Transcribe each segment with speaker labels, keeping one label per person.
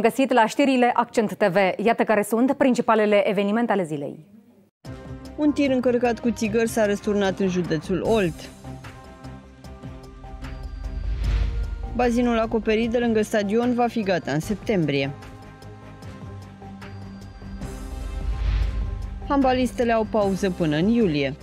Speaker 1: găsit la știrile Accent TV. Iată care sunt principalele evenimente ale zilei.
Speaker 2: Un tir încărcat cu țigări s-a răsturnat în județul Olt. Bazinul acoperit de lângă stadion va fi gata în septembrie. Hambalistele au pauză până în iulie.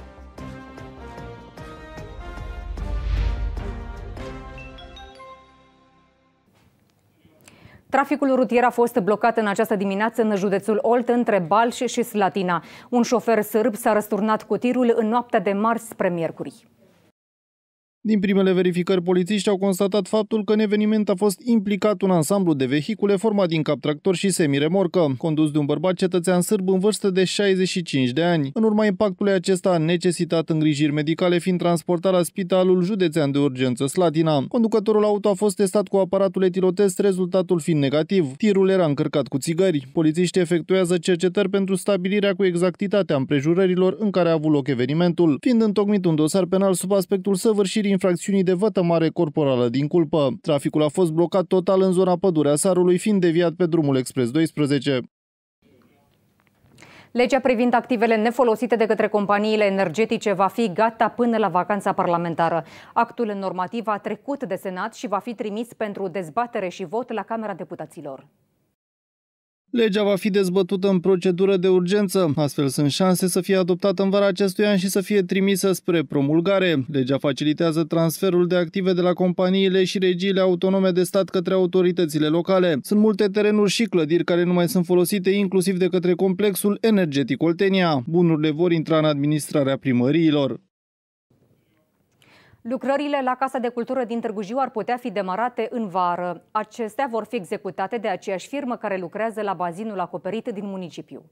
Speaker 1: Traficul rutier a fost blocat în această dimineață în județul Olt, între Balș și Slatina. Un șofer sârb s-a răsturnat cu tirul în noaptea de marți spre miercuri.
Speaker 3: Din primele verificări, polițiști au constatat faptul că în eveniment a fost implicat un ansamblu de vehicule format din cap tractor și semiremorcă, condus de un bărbat cetățean sârb în vârstă de 65 de ani. În urma impactului acesta a necesitat îngrijiri medicale, fiind transportat la spitalul județean de urgență Slatina. Conducătorul auto a fost testat cu aparatul etilotest, rezultatul fiind negativ. Tirul era încărcat cu țigări. Polițiștii efectuează cercetări pentru stabilirea cu exactitatea împrejurărilor în care a avut loc evenimentul, fiind întocmit un dosar penal sub aspectul săvârșirii infracțiunii de mare corporală din culpă. Traficul a fost blocat total în zona pădurea Sarului, fiind deviat pe drumul Express 12.
Speaker 1: Legea privind activele nefolosite de către companiile energetice va fi gata până la vacanța parlamentară. Actul normativ a trecut de Senat și va fi trimis pentru dezbatere și vot la Camera Deputaților.
Speaker 3: Legea va fi dezbătută în procedură de urgență, astfel sunt șanse să fie adoptată în vara acestui an și să fie trimisă spre promulgare. Legea facilitează transferul de active de la companiile și regiile autonome de stat către autoritățile locale. Sunt multe terenuri și clădiri care nu mai sunt folosite, inclusiv de către complexul energetic Oltenia. Bunurile vor intra în administrarea primăriilor.
Speaker 1: Lucrările la Casa de Cultură din Târgu Jiu ar putea fi demarate în vară. Acestea vor fi executate de aceeași firmă care lucrează la bazinul acoperit din municipiu.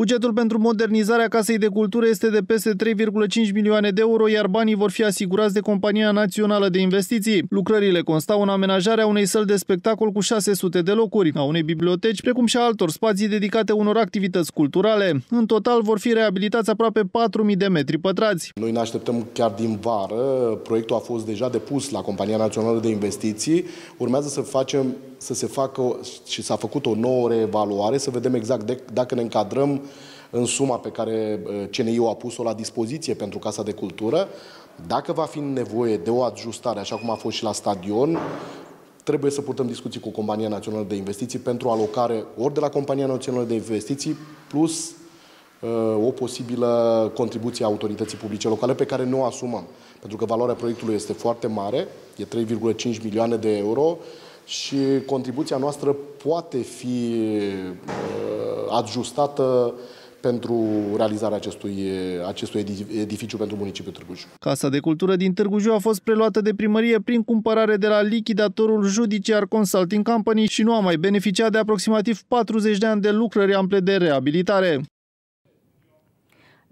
Speaker 3: Bugetul pentru modernizarea Casei de Cultură este de peste 3,5 milioane de euro, iar banii vor fi asigurați de Compania Națională de Investiții. Lucrările constau în amenajarea unei săli de spectacol cu 600 de locuri, a unei biblioteci, precum și a altor spații dedicate unor activități culturale. În total vor fi reabilitați aproape 4.000 de metri pătrați. Noi ne așteptăm chiar din vară.
Speaker 4: Proiectul a fost deja depus la Compania Națională de Investiții. Urmează să facem să se facă și s-a făcut o nouă reevaluare, să vedem exact de, dacă ne încadrăm în suma pe care CNI-ul a pus-o la dispoziție pentru Casa de Cultură. Dacă va fi nevoie de o ajustare, așa cum a fost și la stadion, trebuie să purtăm discuții cu Compania Națională de Investiții pentru alocare ori de la Compania Națională de Investiții, plus o posibilă contribuție a autorității publice locale pe care nu o asumăm. Pentru că valoarea proiectului este foarte mare, e 3,5 milioane de euro, și contribuția noastră poate fi uh, ajustată
Speaker 3: pentru realizarea acestui, acestui edificiu pentru municipiul Târgu Jiu. Casa de cultură din Târgu Jiu a fost preluată de primărie prin cumpărare de la lichidatorul judiciar Consulting Company și nu a mai beneficiat de aproximativ 40 de ani de lucrări ample de reabilitare.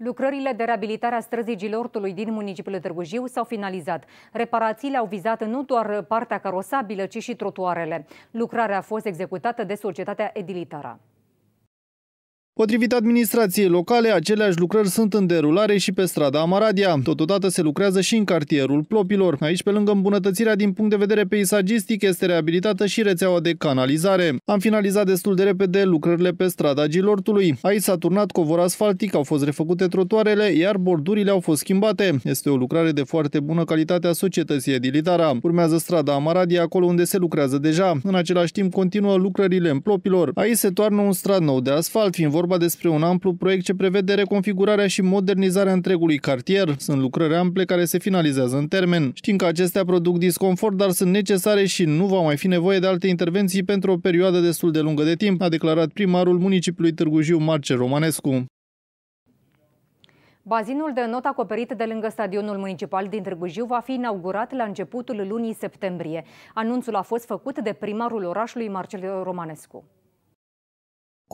Speaker 1: Lucrările de reabilitare a străzii Gilortului din municipiul Târgu Jiu s-au finalizat. Reparațiile au vizat nu doar partea carosabilă, ci și trotuarele. Lucrarea a fost executată de societatea Edilitara.
Speaker 3: Potrivit administrației locale, aceleași lucrări sunt în derulare și pe strada Amaradia. Totodată se lucrează și în cartierul Plopilor. Aici, pe lângă îmbunătățirea din punct de vedere peisagistic, este reabilitată și rețeaua de canalizare. Am finalizat destul de repede lucrările pe strada Gilortului. Aici s-a turnat covor asfaltic, au fost refăcute trotuarele, iar bordurile au fost schimbate. Este o lucrare de foarte bună calitate a societății edilitara. Urmează strada Amaradia, acolo unde se lucrează deja. În același timp, continuă lucrările în Plopilor. Aici se toarnă un strat nou de asfalt, fiind vorba despre un amplu proiect ce prevede reconfigurarea și modernizarea întregului cartier. Sunt lucrări ample care se finalizează în termen. Știm că acestea produc disconfort, dar sunt necesare și nu va mai fi nevoie de alte intervenții pentru o perioadă destul de lungă de timp, a declarat primarul municipiului Târgu Jiu, Marce Romanescu.
Speaker 1: Bazinul de not acoperit de lângă stadionul municipal din Târgu Jiu va fi inaugurat la începutul lunii septembrie. Anunțul a fost făcut de primarul orașului Marcel Romanescu.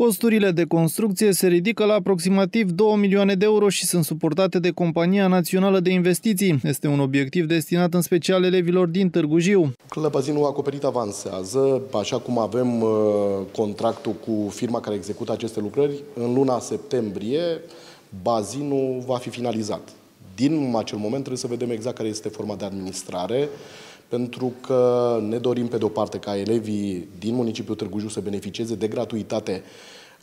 Speaker 3: Costurile de construcție se ridică la aproximativ 2 milioane de euro și sunt suportate de Compania Națională de Investiții. Este un obiectiv destinat în special elevilor din Târgu Jiu.
Speaker 4: Clăpăzinul acoperit avansează, așa cum avem uh, contractul cu firma care execută aceste lucrări, în luna septembrie bazinul va fi finalizat. Din acel moment trebuie să vedem exact care este forma de administrare, pentru că ne dorim, pe de-o parte, ca elevii din municipiul Târgu Jiu să beneficieze de gratuitate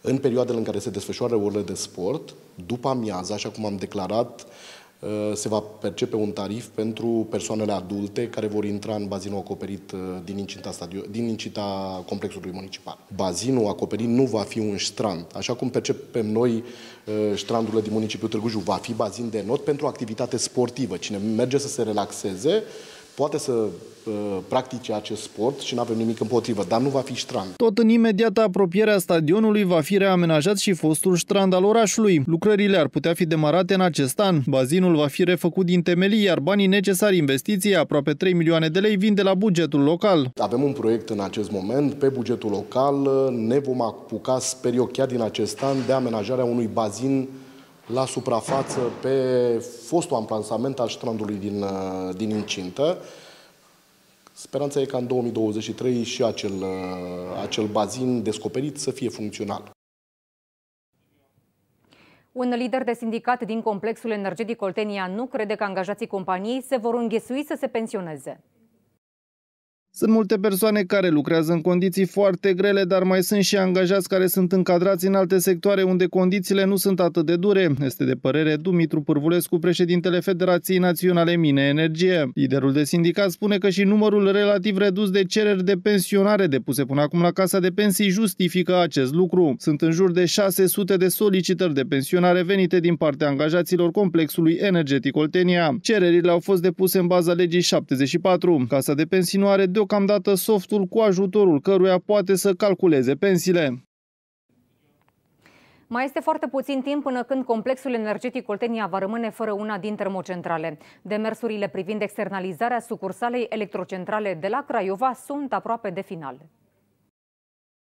Speaker 4: în perioadele în care se desfășoară orele de sport. După amiază, așa cum am declarat, uh, se va percepe un tarif pentru persoanele adulte care vor intra în bazinul acoperit uh, din incita, stadio, din incita complexului municipal. Bazinul acoperit nu va fi un strand, așa cum percepem noi uh, strandurile din municipiul Târgu Jiu, va fi bazin de not pentru activitate sportivă. Cine merge să se relaxeze, poate să uh, practice acest sport și nu avem nimic împotrivă, dar nu va fi ștrand.
Speaker 3: Tot în imediată apropierea stadionului va fi reamenajat și fostul ștrand al orașului. Lucrările ar putea fi demarate în acest an. Bazinul va fi refăcut din temelii, iar banii necesari investiției, aproape 3 milioane de lei, vin de la bugetul local.
Speaker 4: Avem un proiect în acest moment, pe bugetul local uh, ne vom apuca, sper eu, chiar din acest an, de amenajarea unui bazin la suprafață pe fostul amplasament al strandului din, uh, din incintă. Speranța e ca în 2023 și acel, uh, acel bazin descoperit să fie funcțional.
Speaker 1: Un lider de sindicat din complexul energetic Oltenia nu crede că angajații companiei se vor înghesui să se pensioneze.
Speaker 3: Sunt multe persoane care lucrează în condiții foarte grele, dar mai sunt și angajați care sunt încadrați în alte sectoare unde condițiile nu sunt atât de dure, este de părere Dumitru Pârvulescu, președintele Federației Naționale Mine Energie. Liderul de sindicat spune că și numărul relativ redus de cereri de pensionare depuse până acum la Casa de Pensii justifică acest lucru. Sunt în jur de 600 de solicitări de pensionare venite din partea angajaților complexului energetic Oltenia. Cererile au fost depuse în baza legii 74. Casa de Pensii nu are de deocamdată softul cu ajutorul căruia poate să calculeze pensiile.
Speaker 1: Mai este foarte puțin timp până când complexul energetic Oltenia va rămâne fără una din termocentrale. Demersurile privind externalizarea sucursalei electrocentrale de la Craiova sunt aproape de final.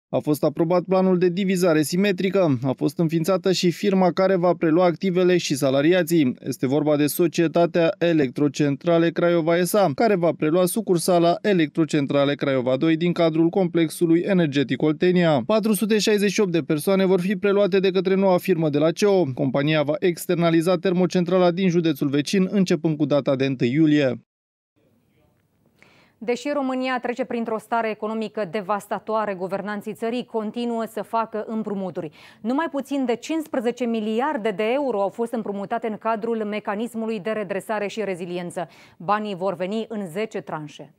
Speaker 3: A fost aprobat planul de divizare simetrică, a fost înființată și firma care va prelua activele și salariații. Este vorba de Societatea Electrocentrale Craiova SA, care va prelua sucursala Electrocentrale Craiova 2 din cadrul complexului energetic Oltenia. 468 de persoane vor fi preluate de către noua firmă de la CEO. Compania va externaliza termocentrala din județul vecin începând cu data de 1 iulie.
Speaker 1: Deși România trece printr-o stare economică devastatoare, guvernanții țării continuă să facă împrumuturi. Numai puțin de 15 miliarde de euro au fost împrumutate în cadrul mecanismului de redresare și reziliență. Banii vor veni în 10 tranșe.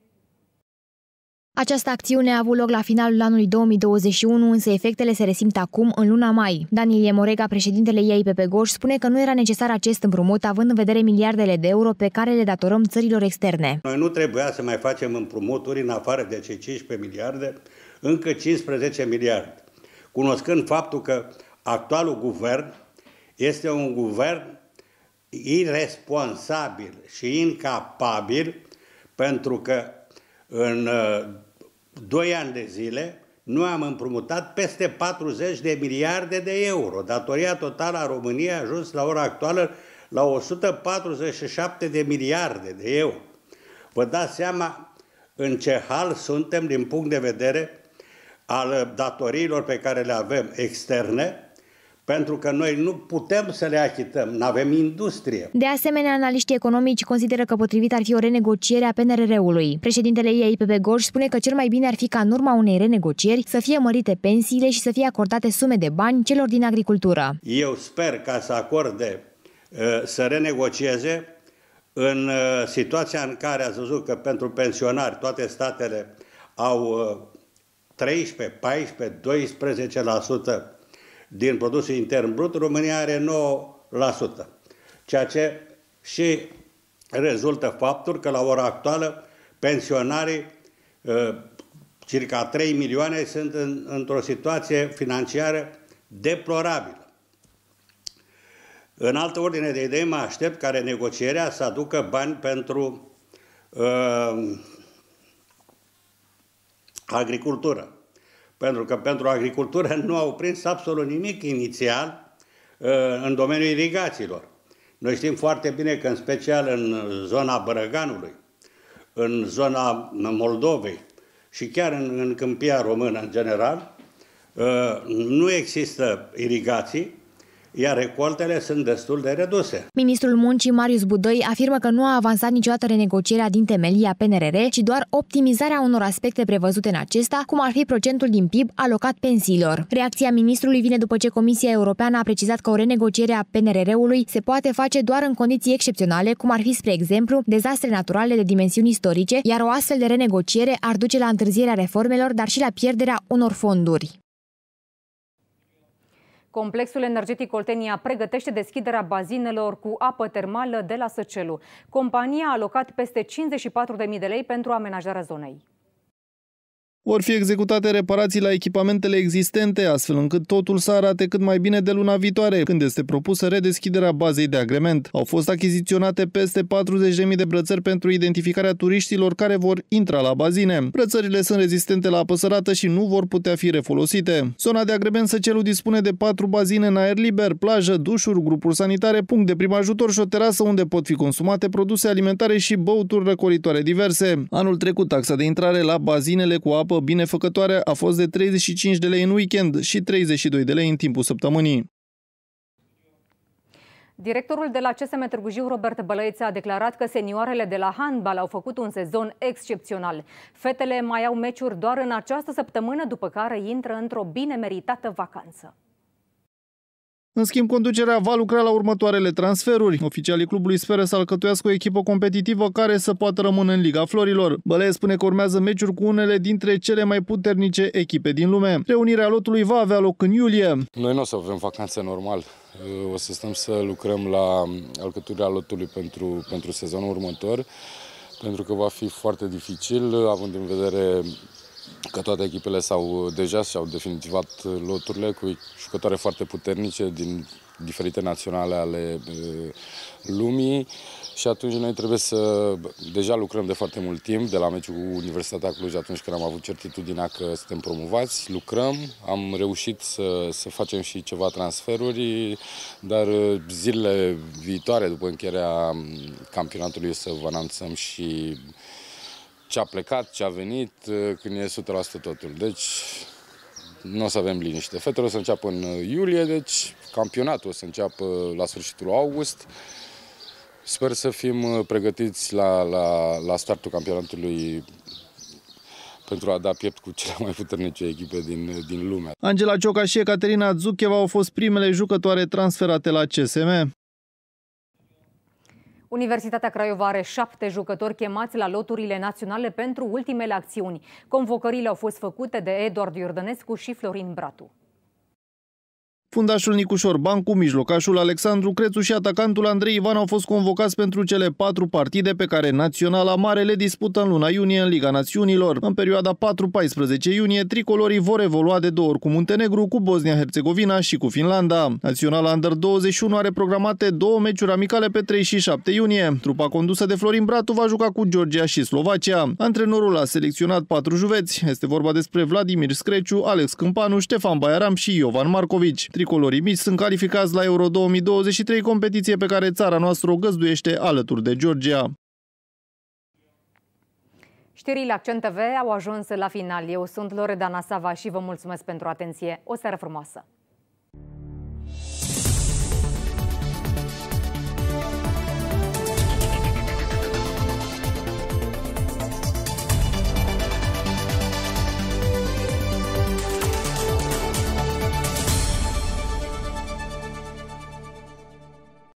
Speaker 2: Această acțiune a avut loc la finalul anului 2021, însă efectele se resimt acum, în luna mai. Daniel Morega, președintele pe Goș, spune că nu era necesar acest împrumut, având în vedere miliardele de euro pe care le datorăm țărilor externe.
Speaker 5: Noi nu trebuia să mai facem împrumuturi în afară de cei 15 miliarde, încă 15 miliarde. Cunoscând faptul că actualul guvern este un guvern irresponsabil și incapabil pentru că în uh, 2 ani de zile, noi am împrumutat peste 40 de miliarde de euro. Datoria totală a României a ajuns la ora actuală la 147 de miliarde de euro. Vă dați seama în ce hal suntem din punct de vedere al datoriilor pe care le avem externe, pentru că noi nu putem să le achităm, nu avem industrie.
Speaker 2: De asemenea, analiștii economici consideră că potrivit ar fi o renegociere a PNRR-ului. Președintele ei, IPP Gorj, spune că cel mai bine ar fi ca în urma unei renegocieri să fie mărite pensiile și să fie acordate sume de bani celor din agricultură.
Speaker 5: Eu sper ca să acorde, uh, să renegocieze în uh, situația în care ați văzut că pentru pensionari toate statele au 13, 14, 12% din produsul intern brut, România are 9%, ceea ce și rezultă faptul că la ora actuală pensionarii, ă, circa 3 milioane, sunt în, într-o situație financiară deplorabilă. În altă ordine de idei, mă aștept care negocierea să aducă bani pentru uh, agricultură pentru că pentru agricultură nu au prins absolut nimic inițial uh, în domeniul irigațiilor. Noi știm foarte bine că, în special în zona Bărăganului, în zona Moldovei și chiar în, în câmpia română în general, uh, nu există irigații iar recoltele sunt destul de reduse.
Speaker 2: Ministrul Muncii Marius Budăi afirmă că nu a avansat niciodată renegocierea din temelia PNRR, ci doar optimizarea unor aspecte prevăzute în acesta, cum ar fi procentul din PIB alocat pensiilor. Reacția ministrului vine după ce Comisia Europeană a precizat că o renegociere a PNRR-ului se poate face doar în condiții excepționale, cum ar fi, spre exemplu, dezastre naturale de dimensiuni istorice, iar o astfel de renegociere ar duce la întârzierea reformelor, dar și la pierderea unor fonduri.
Speaker 1: Complexul energetic Oltenia pregătește deschiderea bazinelor cu apă termală de la Săcelu. Compania a alocat peste 54.000 de lei pentru amenajarea zonei.
Speaker 3: Vor fi executate reparații la echipamentele existente, astfel încât totul să arate cât mai bine de luna viitoare, când este propusă redeschiderea bazei de agrement. Au fost achiziționate peste 40.000 de brățări pentru identificarea turiștilor care vor intra la bazine. Brățările sunt rezistente la apă sărată și nu vor putea fi refolosite. Zona de agrement Săcelu dispune de patru bazine în aer liber, plajă, dușuri, grupuri sanitare, punct de prim ajutor și o terasă unde pot fi consumate produse alimentare și băuturi răcoritoare diverse. Anul trecut, taxa de intrare la bazinele cu apă sumă binefăcătoare a fost de 35 de lei în weekend și 32 de lei în timpul săptămânii.
Speaker 1: Directorul de la CSM Târgu Jiu, Robert Bălăiță, a declarat că senioarele de la handbal au făcut un sezon excepțional. Fetele mai au meciuri doar în această săptămână, după care intră într-o bine meritată vacanță.
Speaker 3: În schimb, conducerea va lucra la următoarele transferuri. Oficialii clubului speră să alcătuiască o echipă competitivă care să poată rămâne în Liga Florilor. Bălăie spune că urmează meciuri cu unele dintre cele mai puternice
Speaker 6: echipe din lume. Reunirea lotului va avea loc în iulie. Noi nu o să avem vacanță normal. O să stăm să lucrăm la alcătuirea lotului pentru, pentru sezonul următor pentru că va fi foarte dificil, având în vedere că toate echipele s-au uh, deja și-au definitivat uh, loturile cu jucătoare foarte puternice din diferite naționale ale uh, lumii și atunci noi trebuie să deja lucrăm de foarte mult timp de la meciul cu Universitatea Cluj atunci când am avut certitudinea că suntem promovați, lucrăm, am reușit să, să facem și ceva transferuri, dar zilele viitoare după încheierea um, campionatului să vă anunțăm și ce a plecat, ce a venit, uh, când e 100% totul. Deci nu o să avem liniște. Fetele o să înceapă în uh, iulie, deci campionatul o să înceapă la sfârșitul august. Sper să fim uh, pregătiți la, la, la startul campionatului pentru a da piept cu cele mai puternice echipe din, din lume.
Speaker 3: Angela Cioca și Ecaterina Zucheva au fost primele jucătoare transferate la CSM.
Speaker 1: Universitatea Craiova are șapte jucători chemați la loturile naționale pentru ultimele acțiuni. Convocările au fost făcute de Eduard Iordănescu și Florin Bratu.
Speaker 3: Fundașul Nicușor Bancu, mijlocașul Alexandru Crețu și atacantul Andrei Ivan au fost convocați pentru cele patru partide pe care Naționala Mare le dispută în luna iunie în Liga Națiunilor. În perioada 4-14 iunie, tricolorii vor evolua de două ori cu Muntenegru, cu Bosnia-Herzegovina și cu Finlanda. Naționala Under 21 are programate două meciuri amicale pe 3 și 7 iunie. Trupa condusă de Florin Bratu va juca cu Georgia și Slovacia. Antrenorul a selecționat patru juveți. Este vorba despre Vladimir Screciu, Alex Câmpanu, Ștefan Baiaram și Iovan Marcovici tricolorii mici sunt calificați la Euro 2023, competiție pe care țara noastră o găzduiește alături de Georgia.
Speaker 1: Știrile Accent TV au ajuns la final. Eu sunt Loredana Sava și vă mulțumesc pentru atenție. O seară frumoasă!